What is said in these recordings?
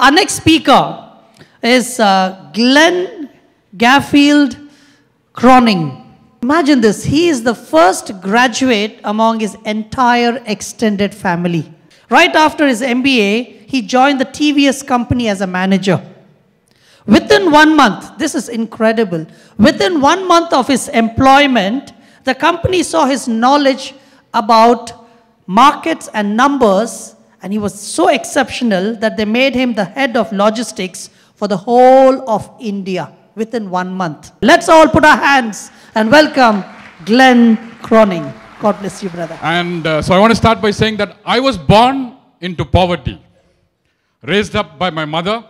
Our next speaker is uh, Glenn Garfield Croning. Imagine this, he is the first graduate among his entire extended family. Right after his MBA, he joined the TVS company as a manager. Within one month, this is incredible, within one month of his employment, the company saw his knowledge about markets and numbers and he was so exceptional that they made him the head of logistics for the whole of India within one month. Let's all put our hands and welcome Glenn Croning. God bless you, brother. And uh, so I want to start by saying that I was born into poverty, raised up by my mother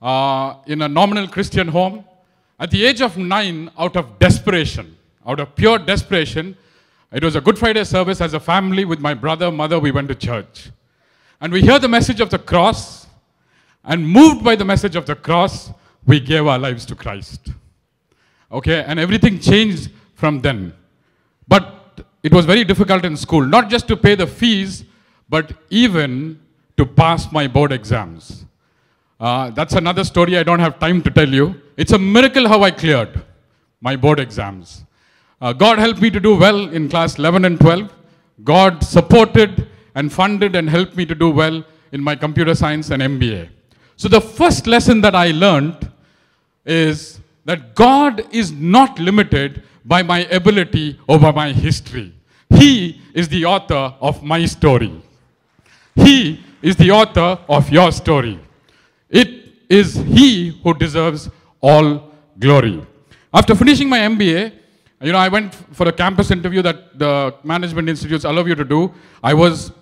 uh, in a nominal Christian home. At the age of nine, out of desperation, out of pure desperation, it was a Good Friday service as a family with my brother, mother, we went to church and we hear the message of the cross, and moved by the message of the cross, we gave our lives to Christ. Okay, and everything changed from then. But it was very difficult in school, not just to pay the fees, but even to pass my board exams. Uh, that's another story I don't have time to tell you. It's a miracle how I cleared my board exams. Uh, God helped me to do well in class 11 and 12. God supported and funded and helped me to do well in my computer science and MBA. So the first lesson that I learned is that God is not limited by my ability or by my history. He is the author of my story. He is the author of your story. It is He who deserves all glory. After finishing my MBA, you know, I went for a campus interview that the management institutes allow you to do. I was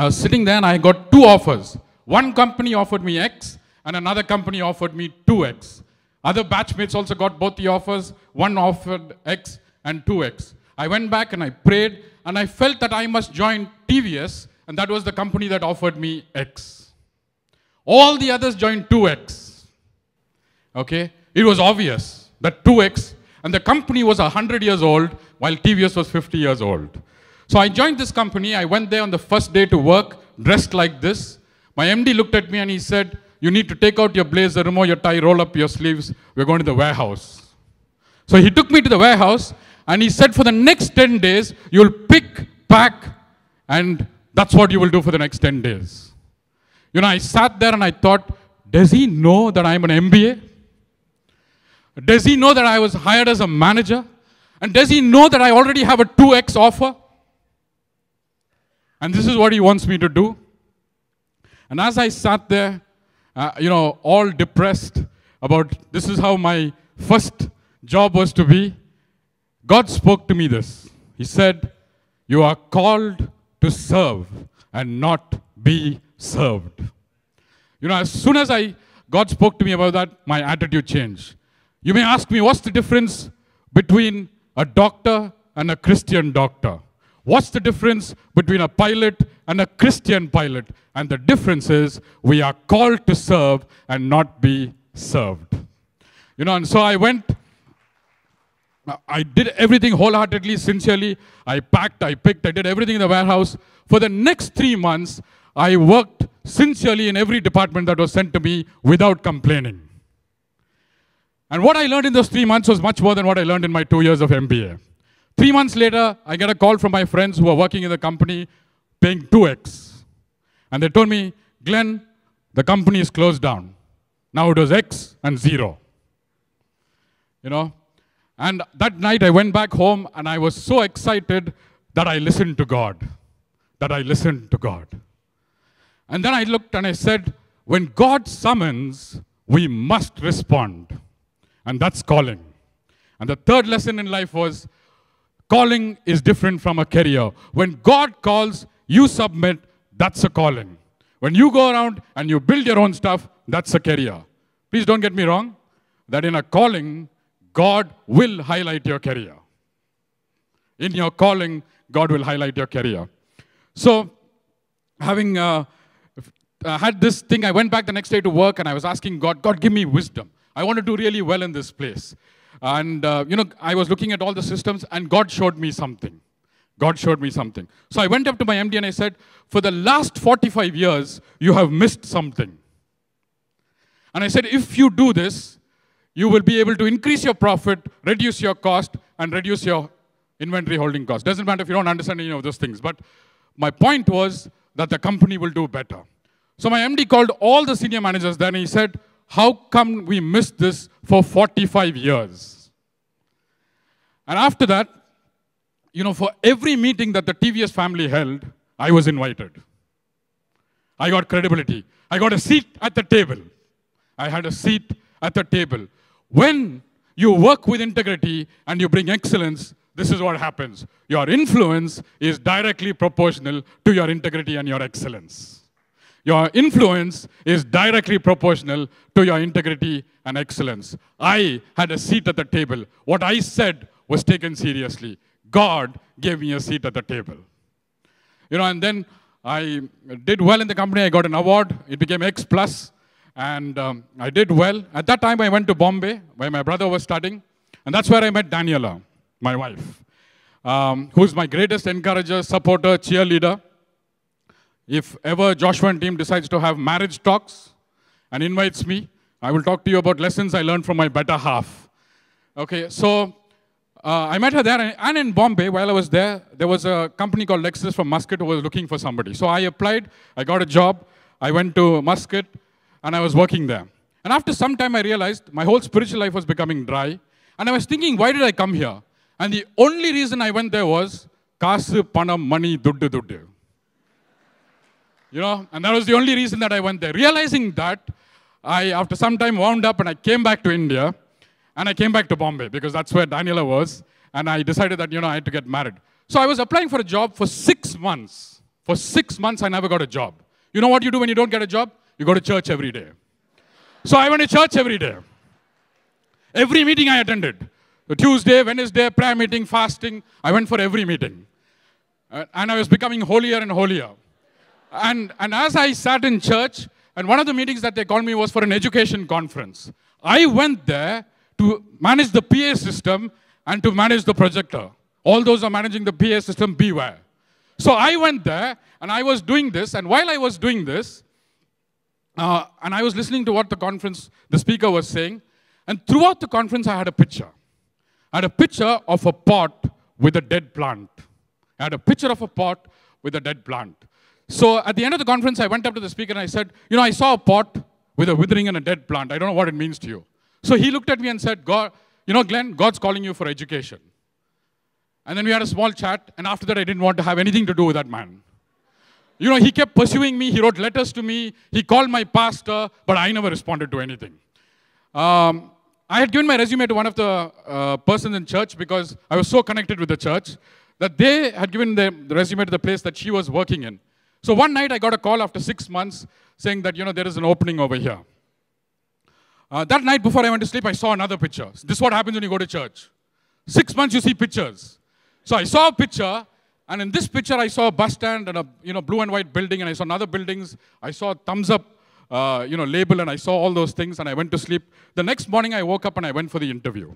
I was sitting there and I got two offers. One company offered me X and another company offered me 2X. Other batchmates also got both the offers. One offered X and 2X. I went back and I prayed and I felt that I must join TVS and that was the company that offered me X. All the others joined 2X. Okay? It was obvious that 2X and the company was 100 years old while TVS was 50 years old. So I joined this company. I went there on the first day to work, dressed like this. My MD looked at me and he said, you need to take out your blazer, remove your tie, roll up your sleeves. We're going to the warehouse. So he took me to the warehouse and he said, for the next 10 days, you'll pick, pack, and that's what you will do for the next 10 days. You know, I sat there and I thought, does he know that I'm an MBA? Does he know that I was hired as a manager? And does he know that I already have a 2x offer? And this is what he wants me to do. And as I sat there, uh, you know, all depressed about this is how my first job was to be, God spoke to me this. He said, You are called to serve and not be served. You know, as soon as I God spoke to me about that, my attitude changed. You may ask me, what's the difference between a doctor and a Christian doctor? What's the difference between a pilot and a Christian pilot? And the difference is we are called to serve and not be served. You know, and so I went, I did everything wholeheartedly, sincerely. I packed, I picked, I did everything in the warehouse. For the next three months, I worked sincerely in every department that was sent to me without complaining. And what I learned in those three months was much more than what I learned in my two years of MBA. Three months later, I get a call from my friends who are working in the company paying 2x. And they told me, Glenn, the company is closed down. Now it was x and zero. You know? And that night I went back home and I was so excited that I listened to God. That I listened to God. And then I looked and I said, when God summons, we must respond. And that's calling. And the third lesson in life was Calling is different from a career. When God calls, you submit, that's a calling. When you go around and you build your own stuff, that's a career. Please don't get me wrong, that in a calling, God will highlight your career. In your calling, God will highlight your career. So, having uh, uh, had this thing, I went back the next day to work and I was asking God, God, give me wisdom. I want to do really well in this place. And, uh, you know, I was looking at all the systems and God showed me something. God showed me something. So I went up to my MD and I said, for the last 45 years, you have missed something. And I said, if you do this, you will be able to increase your profit, reduce your cost, and reduce your inventory holding cost. Doesn't matter if you don't understand any of those things. But my point was that the company will do better. So my MD called all the senior managers Then and he said, how come we missed this for 45 years? And after that, you know, for every meeting that the TVS family held, I was invited. I got credibility. I got a seat at the table. I had a seat at the table. When you work with integrity and you bring excellence, this is what happens. Your influence is directly proportional to your integrity and your excellence. Your influence is directly proportional to your integrity and excellence. I had a seat at the table. What I said was taken seriously. God gave me a seat at the table. You know, and then I did well in the company. I got an award. It became X plus, and um, I did well. At that time, I went to Bombay, where my brother was studying, and that's where I met Daniela, my wife, um, who's my greatest encourager, supporter, cheerleader. If ever Joshua and team decides to have marriage talks and invites me, I will talk to you about lessons I learned from my better half. Okay, so uh, I met her there, and in Bombay, while I was there, there was a company called Lexus from Muscat who was looking for somebody. So I applied, I got a job, I went to Muscat, and I was working there. And after some time, I realized my whole spiritual life was becoming dry, and I was thinking, why did I come here? And the only reason I went there was, kasu, panam, money, duddu, duddu. You know, and that was the only reason that I went there. Realizing that, I, after some time, wound up and I came back to India. And I came back to Bombay because that's where Daniela was. And I decided that, you know, I had to get married. So I was applying for a job for six months. For six months, I never got a job. You know what you do when you don't get a job? You go to church every day. So I went to church every day. Every meeting I attended. The Tuesday, Wednesday, prayer meeting, fasting. I went for every meeting. Uh, and I was becoming holier and holier. And, and as I sat in church, and one of the meetings that they called me was for an education conference. I went there to manage the PA system and to manage the projector. All those are managing the PA system, beware. So I went there and I was doing this, and while I was doing this, uh, and I was listening to what the conference, the speaker was saying, and throughout the conference, I had a picture. I had a picture of a pot with a dead plant. I had a picture of a pot with a dead plant. So at the end of the conference, I went up to the speaker and I said, You know, I saw a pot with a withering and a dead plant. I don't know what it means to you. So he looked at me and said, God, you know, Glenn, God's calling you for education. And then we had a small chat, and after that, I didn't want to have anything to do with that man. You know, he kept pursuing me, he wrote letters to me, he called my pastor, but I never responded to anything. Um, I had given my resume to one of the uh, persons in church because I was so connected with the church that they had given the resume to the place that she was working in. So one night I got a call after six months saying that, you know, there is an opening over here. Uh, that night before I went to sleep, I saw another picture. This is what happens when you go to church. Six months you see pictures. So I saw a picture, and in this picture I saw a bus stand and a you know blue and white building, and I saw another buildings. I saw a thumbs up, uh, you know label, and I saw all those things, and I went to sleep. The next morning I woke up and I went for the interview.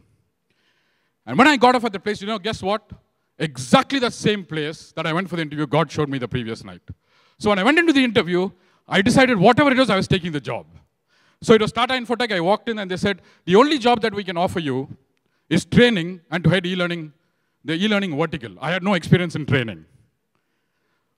And when I got off at the place, you know, guess what? Exactly the same place that I went for the interview, God showed me the previous night. So when I went into the interview, I decided whatever it was, I was taking the job. So it was Tata Infotech. I walked in and they said, the only job that we can offer you is training and to head e-learning, the e-learning vertical. I had no experience in training.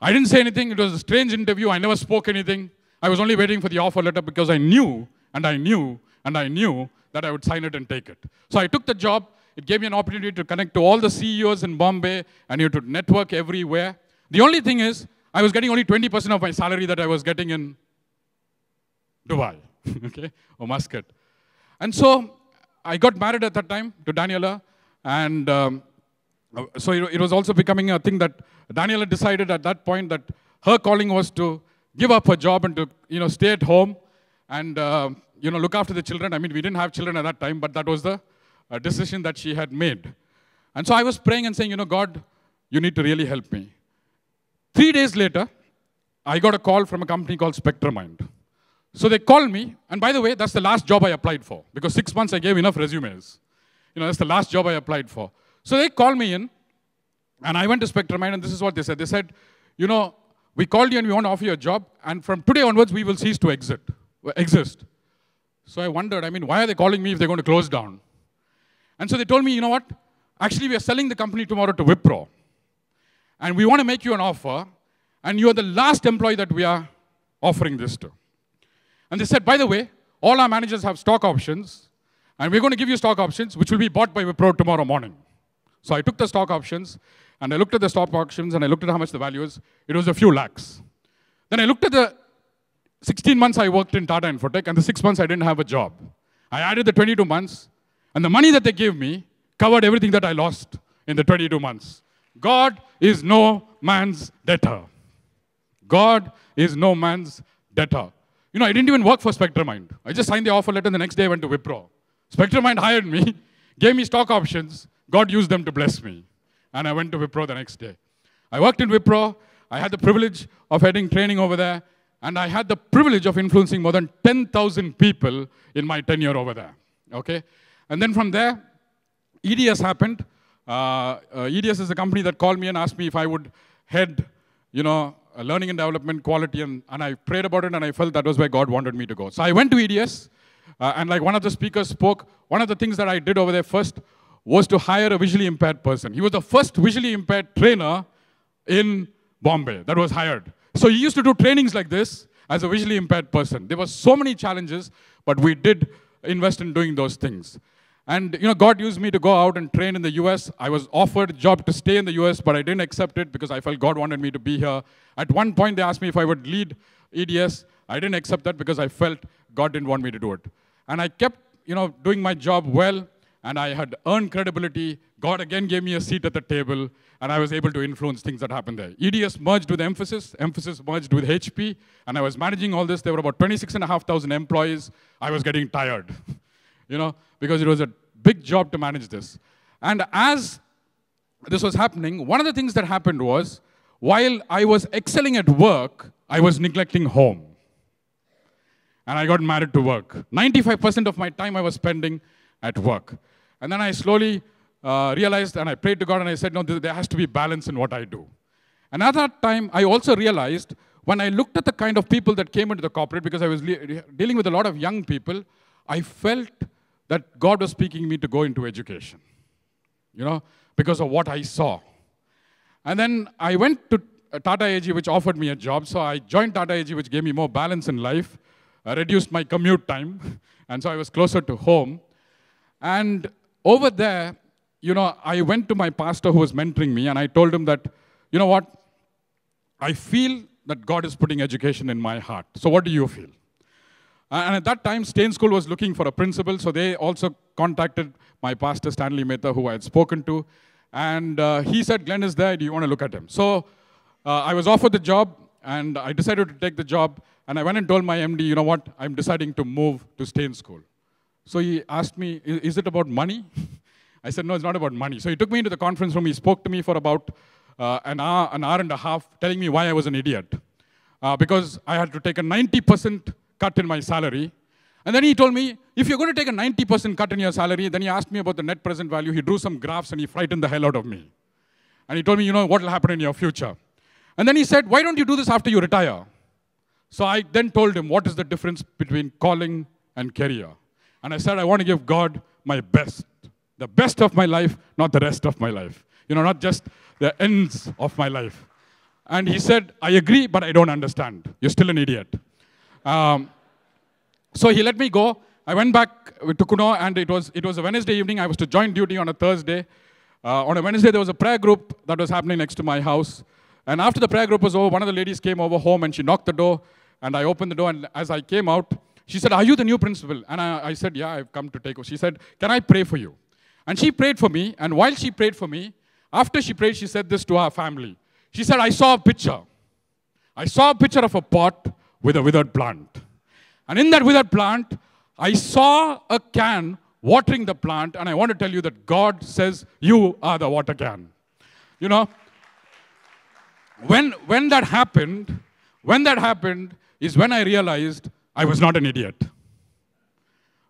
I didn't say anything. It was a strange interview. I never spoke anything. I was only waiting for the offer letter because I knew, and I knew, and I knew that I would sign it and take it. So I took the job. It gave me an opportunity to connect to all the CEOs in Bombay and you to network everywhere. The only thing is, I was getting only 20% of my salary that I was getting in Dubai, okay, or Muscat. And so I got married at that time to Daniela, and um, uh, so it, was also becoming a thing that Daniela decided at that point that her calling was to give up her job and to you know stay at home and uh, you know look after the children. I mean, we didn't have children at that time, but that was the uh, decision that she had made. And so I was praying and saying, you know, God, you need to really help me. Three days later, I got a call from a company called Spectrumind. So they called me, and by the way, that's the last job I applied for because six months I gave enough resumes. You know, that's the last job I applied for. So they called me in, and I went to Spectrumind, and this is what they said. They said, you know, we called you and we want to offer you a job, and from today onwards, we will cease to exit, exist. So I wondered, I mean, why are they calling me if they're going to close down? And so they told me, you know what? Actually, we are selling the company tomorrow to Wipro and we want to make you an offer, and you are the last employee that we are offering this to. And they said, by the way, all our managers have stock options, and we're going to give you stock options, which will be bought by Wipro tomorrow morning. So I took the stock options, and I looked at the stock options, and I looked at how much the value is. It was a few lakhs. Then I looked at the 16 months I worked in Tata Infotech, and the six months I didn't have a job. I added the 22 months, and the money that they gave me covered everything that I lost in the 22 months. God is no man's debtor. God is no man's debtor. You know, I didn't even work for Mind. I just signed the offer letter the next day I went to Wipro. Mind hired me, gave me stock options. God used them to bless me. And I went to Wipro the next day. I worked in Wipro. I had the privilege of heading training over there. And I had the privilege of influencing more than 10,000 people in my tenure over there. Okay? And then from there, EDS happened. Uh, uh, EDS is a company that called me and asked me if I would head, you know, learning and development quality, and, and I prayed about it, and I felt that was where God wanted me to go. So I went to EDS, uh, and like one of the speakers spoke, one of the things that I did over there first was to hire a visually impaired person. He was the first visually impaired trainer in Bombay that was hired. So he used to do trainings like this as a visually impaired person. There were so many challenges, but we did invest in doing those things. And you know, God used me to go out and train in the US. I was offered a job to stay in the US, but I didn't accept it because I felt God wanted me to be here. At one point, they asked me if I would lead EDS. I didn't accept that because I felt God didn't want me to do it. And I kept, you know, doing my job well, and I had earned credibility. God again gave me a seat at the table, and I was able to influence things that happened there. EDS merged with Emphasis, Emphasis merged with HP, and I was managing all this. There were about 26,500 employees. I was getting tired. you know, because it was a big job to manage this. And as this was happening, one of the things that happened was while I was excelling at work, I was neglecting home. And I got married to work. 95% of my time I was spending at work. And then I slowly uh, realized and I prayed to God and I said, no, there has to be balance in what I do. And at that time, I also realized when I looked at the kind of people that came into the corporate, because I was dealing with a lot of young people, I felt that God was speaking me to go into education, you know, because of what I saw. And then I went to uh, Tata AG, which offered me a job. So I joined Tata AG, which gave me more balance in life, I uh, reduced my commute time, and so I was closer to home. And over there, you know, I went to my pastor who was mentoring me, and I told him that, you know what, I feel that God is putting education in my heart. So what do you feel? And at that time, Stain School was looking for a principal, so they also contacted my pastor, Stanley Mehta, who I had spoken to. And uh, he said, Glenn is there, do you want to look at him? So uh, I was offered the job, and I decided to take the job. And I went and told my MD, you know what, I'm deciding to move to Stain School. So he asked me, is it about money? I said, no, it's not about money. So he took me into the conference room. He spoke to me for about uh, an hour, an hour and a half, telling me why I was an idiot. Uh, because I had to take a 90 percent cut in my salary. And then he told me, if you're going to take a 90% cut in your salary, then he asked me about the net present value. He drew some graphs and he frightened the hell out of me. And he told me, you know, what will happen in your future. And then he said, why don't you do this after you retire? So I then told him, what is the difference between calling and career? And I said, I want to give God my best. The best of my life, not the rest of my life. You know, not just the ends of my life. And he said, I agree, but I don't understand. You're still an idiot. Um, so he let me go. I went back to Kuno, and it was, it was a Wednesday evening. I was to join duty on a Thursday. Uh, on a Wednesday, there was a prayer group that was happening next to my house. And after the prayer group was over, one of the ladies came over home and she knocked the door. And I opened the door, and as I came out, she said, Are you the new principal? And I, I said, Yeah, I've come to take over. She said, Can I pray for you? And she prayed for me. And while she prayed for me, after she prayed, she said this to her family. She said, I saw a picture. I saw a picture of a pot with a withered plant. And in that withered plant, I saw a can watering the plant, and I want to tell you that God says, You are the water can. You know, when, when that happened, when that happened is when I realized I was not an idiot.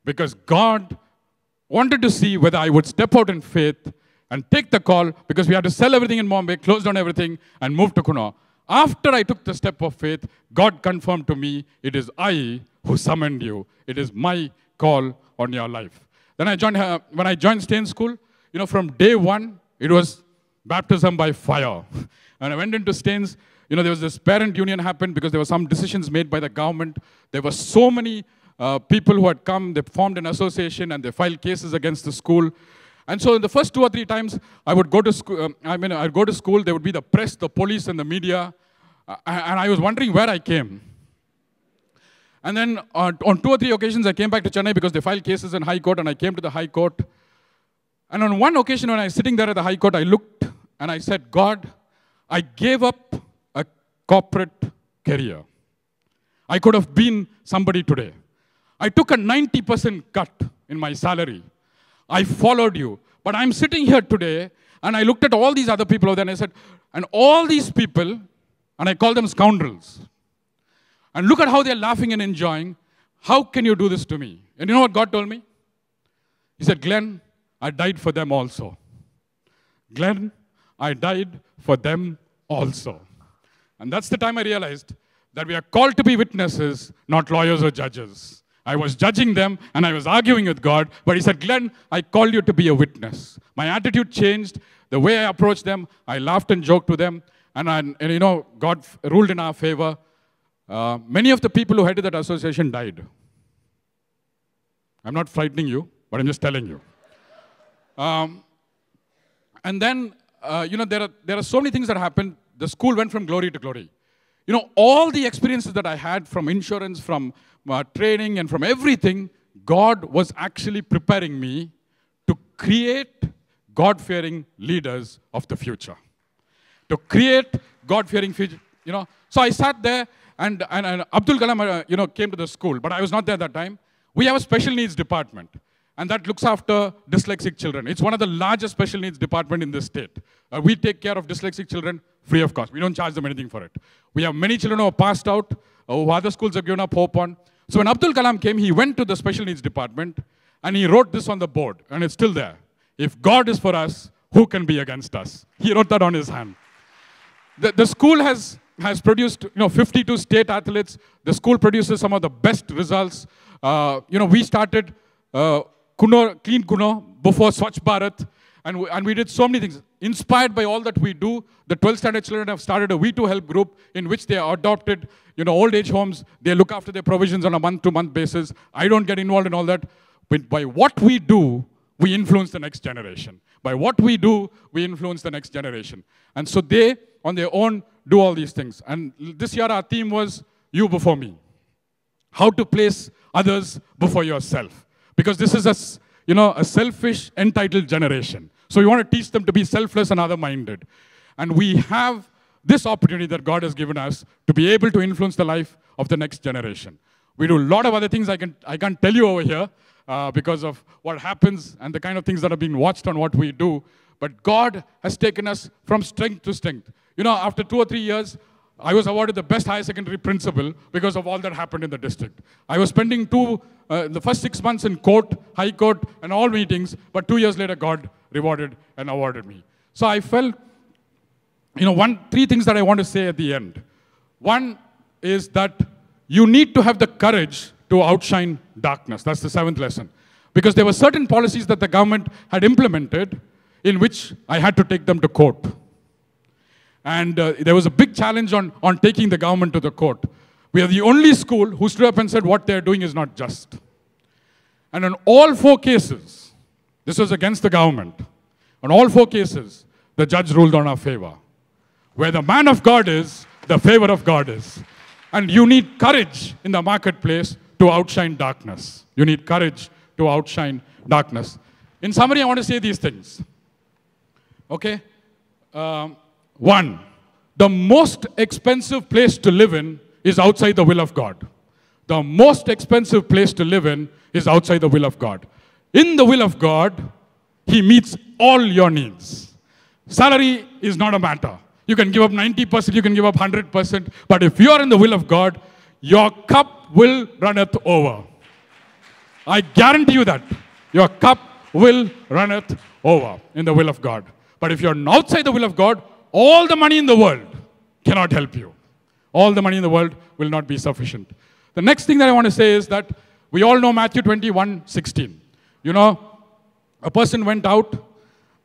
Because God wanted to see whether I would step out in faith and take the call because we had to sell everything in Bombay, close down everything, and move to Kuno. After I took the step of faith, God confirmed to me, it is I who summoned you. It is my call on your life. Then I joined, uh, when I joined Stain School, you know, from day one, it was baptism by fire. and I went into Stains, you know, there was this parent union happened because there were some decisions made by the government. There were so many uh, people who had come, they formed an association and they filed cases against the school. And so in the first two or three times, I would go to school, um, I mean, I'd go to school, there would be the press, the police, and the media, uh, and I was wondering where I came. And then uh, on two or three occasions, I came back to Chennai because they filed cases in High Court, and I came to the High Court. And on one occasion, when I was sitting there at the High Court, I looked and I said, God, I gave up a corporate career. I could have been somebody today. I took a 90% cut in my salary I followed you. But I'm sitting here today and I looked at all these other people over there and I said, and all these people, and I call them scoundrels. And look at how they're laughing and enjoying. How can you do this to me? And you know what God told me? He said, Glenn, I died for them also. Glenn, I died for them also. And that's the time I realized that we are called to be witnesses, not lawyers or judges. I was judging them and I was arguing with God. But He said, Glenn, I called you to be a witness. My attitude changed. The way I approached them, I laughed and joked to them. And, I, and you know, God ruled in our favor. Uh, many of the people who headed that association died. I'm not frightening you, but I'm just telling you. Um, and then, uh, you know, there are, there are so many things that happened. The school went from glory to glory. You know, all the experiences that I had from insurance, from uh, training, and from everything, God was actually preparing me to create God fearing leaders of the future. To create God fearing future. You know, so I sat there, and, and, and Abdul Kalam, uh, you know, came to the school, but I was not there that time. We have a special needs department and that looks after dyslexic children. It's one of the largest special needs department in this state. Uh, we take care of dyslexic children free of cost. We don't charge them anything for it. We have many children who are passed out, uh, who other schools have given up hope on. So when Abdul Kalam came, he went to the special needs department and he wrote this on the board, and it's still there. If God is for us, who can be against us? He wrote that on his hand. The, the school has, has produced you know, 52 state athletes. The school produces some of the best results. Uh, you know, we started uh, Kuno, Clean Kuno, before Swachh Bharat, and we, and we did so many things. Inspired by all that we do, the 12th standard children have started a We2 Help group in which they are adopted, you know, old age homes. They look after their provisions on a month-to-month -month basis. I don't get involved in all that. But by what we do, we influence the next generation. By what we do, we influence the next generation. And so they, on their own, do all these things. And this year our theme was You Before Me. How to place others before yourself. Because this is a, you know, a selfish, entitled generation. So we want to teach them to be selfless and other-minded. And we have this opportunity that God has given us to be able to influence the life of the next generation. We do a lot of other things I, can, I can't tell you over here uh, because of what happens and the kind of things that are being watched on what we do. But God has taken us from strength to strength. You know, after two or three years, I was awarded the best higher secondary principal because of all that happened in the district. I was spending two, uh, the first six months in court, high court, and all meetings, but two years later, God rewarded and awarded me. So I felt, you know, one, three things that I want to say at the end. One is that you need to have the courage to outshine darkness. That's the seventh lesson. Because there were certain policies that the government had implemented in which I had to take them to court. And uh, there was a big challenge on, on taking the government to the court. We are the only school who stood up and said what they're doing is not just. And in all four cases, this was against the government. On all four cases, the judge ruled on our favor. Where the man of God is, the favor of God is. And you need courage in the marketplace to outshine darkness. You need courage to outshine darkness. In summary, I want to say these things. Okay? Um, one, the most expensive place to live in is outside the will of God. The most expensive place to live in is outside the will of God. In the will of God, He meets all your needs. Salary is not a matter. You can give up 90%, you can give up 100%, but if you are in the will of God, your cup will runneth over. I guarantee you that. Your cup will runneth over in the will of God. But if you're outside the will of God, all the money in the world cannot help you. All the money in the world will not be sufficient. The next thing that I want to say is that we all know Matthew 21, 16. You know, a person went out,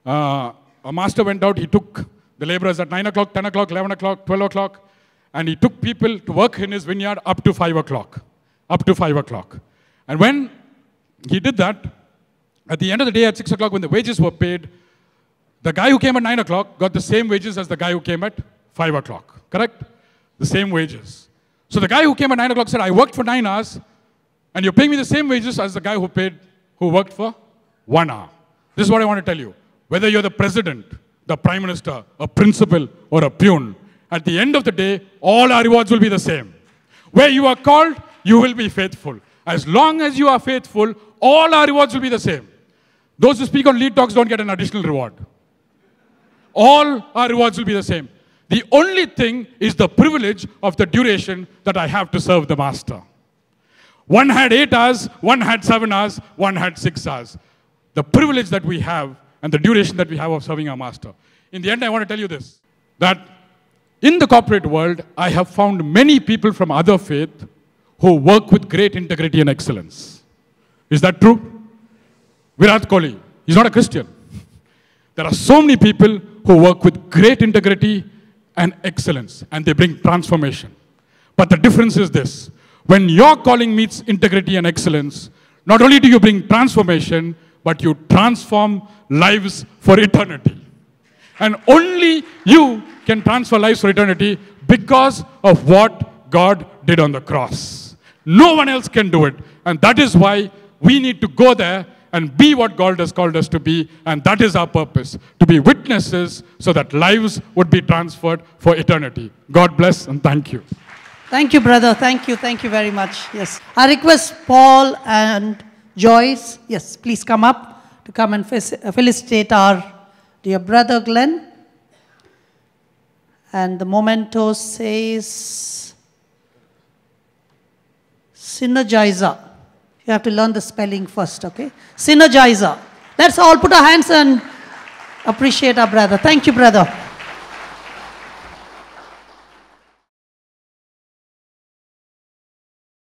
uh, a master went out, he took the laborers at 9 o'clock, 10 o'clock, 11 o'clock, 12 o'clock, and he took people to work in his vineyard up to 5 o'clock. Up to 5 o'clock. And when he did that, at the end of the day, at 6 o'clock, when the wages were paid, the guy who came at 9 o'clock got the same wages as the guy who came at 5 o'clock, correct? The same wages. So the guy who came at 9 o'clock said, I worked for 9 hours, and you're paying me the same wages as the guy who paid, who worked for 1 hour. This is what I want to tell you. Whether you're the president, the prime minister, a principal, or a pune, at the end of the day, all our rewards will be the same. Where you are called, you will be faithful. As long as you are faithful, all our rewards will be the same. Those who speak on lead talks don't get an additional reward all our rewards will be the same. The only thing is the privilege of the duration that I have to serve the master. One had eight hours, one had seven hours, one had six hours. The privilege that we have and the duration that we have of serving our master. In the end, I want to tell you this that in the corporate world, I have found many people from other faith who work with great integrity and excellence. Is that true? Virat Kohli, he's not a Christian. There are so many people who work with great integrity and excellence, and they bring transformation. But the difference is this. When your calling meets integrity and excellence, not only do you bring transformation, but you transform lives for eternity. And only you can transform lives for eternity because of what God did on the cross. No one else can do it. And that is why we need to go there and be what God has called us to be. And that is our purpose to be witnesses so that lives would be transferred for eternity. God bless and thank you. Thank you, brother. Thank you. Thank you very much. Yes. I request Paul and Joyce, yes, please come up to come and felicitate our dear brother Glenn. And the memento says, Synergizer. You have to learn the spelling first, okay? Synergizer. Let's all put our hands and appreciate our brother. Thank you, brother.